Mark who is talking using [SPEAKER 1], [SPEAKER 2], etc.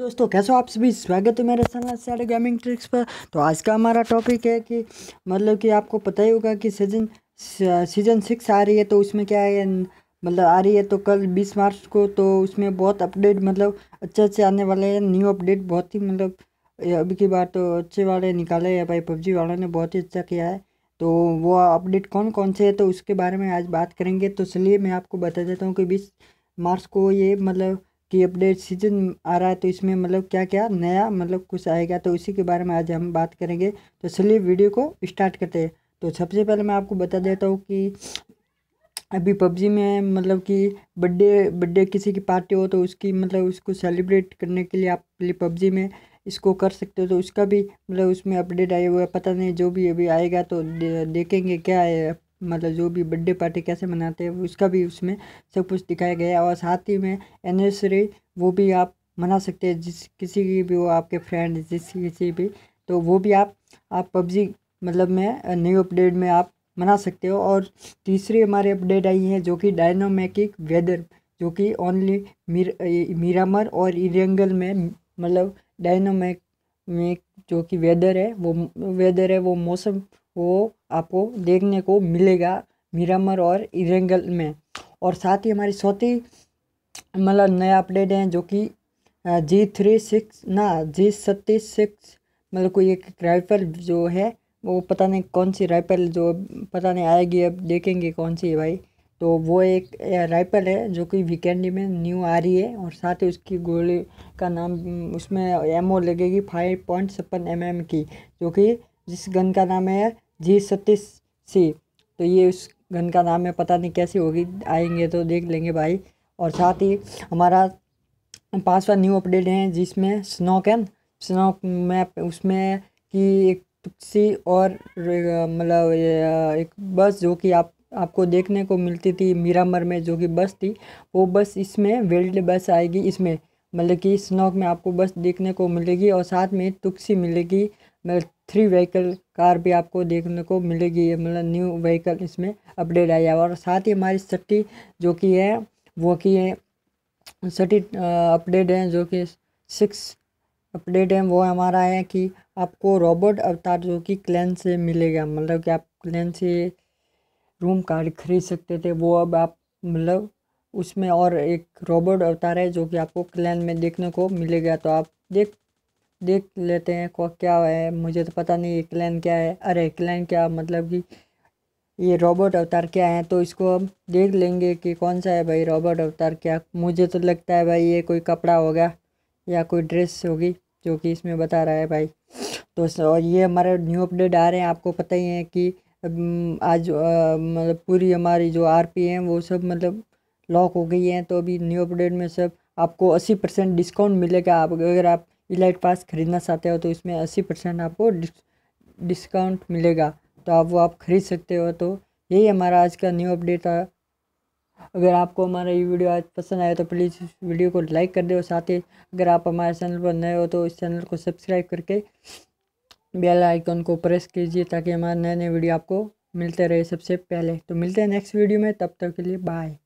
[SPEAKER 1] दोस्तों कैसे हो आप सभी स्वागत है मेरे चैनल सैड गेमिंग ट्रिक्स पर तो आज का हमारा टॉपिक है कि मतलब कि आपको पता ही होगा कि सीजन सीजन सिक्स आ रही है तो उसमें क्या है मतलब आ रही है तो कल बीस मार्च को तो उसमें बहुत अपडेट मतलब अच्छे अच्छे आने वाले हैं न्यू अपडेट बहुत ही मतलब अभी की बार तो अच्छे वाले निकाले हैं भाई पबजी वालों ने बहुत ही अच्छा किया है तो वो अपडेट कौन कौन से है तो उसके बारे में आज बात करेंगे तो चलिए मैं आपको बता देता हूँ कि बीस मार्च को ये मतलब कि अपडेट सीजन आ रहा है तो इसमें मतलब क्या क्या नया मतलब कुछ आएगा तो उसी के बारे में आज हम बात करेंगे तो चलिए वीडियो को स्टार्ट करते हैं तो सबसे पहले मैं आपको बता देता हूँ कि अभी पबजी में मतलब कि बर्थडे बर्थडे किसी की पार्टी हो तो उसकी मतलब उसको सेलिब्रेट करने के लिए आप पबजी में इसको कर सकते हो तो उसका भी मतलब उसमें अपडेट आया हुआ है पता नहीं जो भी अभी आएगा तो देखेंगे क्या है मतलब जो भी बर्थडे पार्टी कैसे मनाते हैं उसका भी उसमें सब कुछ दिखाया गया है और साथ ही में एनिवर्सरी वो भी आप मना सकते हैं जिस किसी की भी वो आपके फ्रेंड जिस किसी भी तो वो भी आप आप पबजी मतलब में न्यू अपडेट में आप मना सकते हो और तीसरी हमारे अपडेट आई है जो कि डायनोमैकिक वेदर जो कि ओनली मीर मीरामर और इरेंगल में मतलब डायनोमैक में जो कि वेदर है वो वेदर है वो मौसम वो आपको देखने को मिलेगा मीरामर और इरेंगल में और साथ ही हमारी चौथी मतलब नया अपडेट है जो कि जी थ्री सिक्स ना जी सत्तीस सिक्स मतलब कोई एक राइफल जो है वो पता नहीं कौन सी राइफल जो पता नहीं आएगी अब देखेंगे कौन सी है भाई तो वो एक राइफल है जो कि वीकेंडी में न्यू आ रही है और साथ ही उसकी गोली का नाम उसमें एमओ लगेगी फाइव पॉइंट छप्पन एम की जो कि जिस गन का नाम है जी सतीश सी तो ये उस गन का नाम है पता नहीं कैसी होगी आएंगे तो देख लेंगे भाई और साथ ही हमारा पांचवा न्यू अपडेट है जिसमें स्नो कैन स्नो मैप उसमें कि एक टुक्सी और मतलब एक बस जो कि आप आपको देखने को मिलती थी मीरामर में जो कि बस थी वो बस इसमें वेल्ड बस आएगी इसमें मतलब कि स्नोक में आपको बस देखने को मिलेगी और साथ में टुक्सी मिलेगी मतलब थ्री व्हीकल कार भी आपको देखने को मिलेगी मतलब न्यू व्हीकल इसमें अपडेट आया और साथ ही हमारी सट्टी जो कि है वो की है सटी अपडेट है जो कि सिक्स अपडेट है वो हमारा है कि आपको रोबोट अवतार जो कि क्लैन से मिलेगा मतलब कि आप क्लैन से रूम कार्ड खरीद सकते थे वो अब आप मतलब उसमें और एक रोबोट अवतार है जो कि आपको क्लैन में देखने को मिलेगा तो आप देख देख लेते हैं को क्या है मुझे तो पता नहीं क्लैन क्या है अरे क्लैन क्या मतलब कि ये रोबोट अवतार क्या है तो इसको हम देख लेंगे कि कौन सा है भाई रोबोट अवतार क्या मुझे तो लगता है भाई ये कोई कपड़ा होगा या कोई ड्रेस होगी जो कि इसमें बता रहा है भाई तो और ये हमारे न्यू अपडेट आ रहे हैं आपको पता ही है कि आज मतलब पूरी हमारी जो आर पी है वो सब मतलब लॉक हो गई है तो अभी न्यू अपडेट में सब आपको अस्सी परसेंट डिस्काउंट मिलेगा आप अगर आप इलाइट पास ख़रीदना चाहते हो तो इसमें अस्सी परसेंट आपको डिस्काउंट मिलेगा तो आप वो आप ख़रीद सकते हो तो यही हमारा आज का न्यू अपडेट था अगर आपको हमारा ये वीडियो आज पसंद आया तो प्लीज़ इस वीडियो को लाइक कर दे और साथ ही अगर आप हमारे चैनल पर नए हो तो इस चैनल को सब्सक्राइब करके बेल आइकन को प्रेस कीजिए ताकि हमारे नए नए वीडियो आपको मिलते रहे सबसे पहले तो मिलते हैं नेक्स्ट वीडियो में तब तक के लिए बाय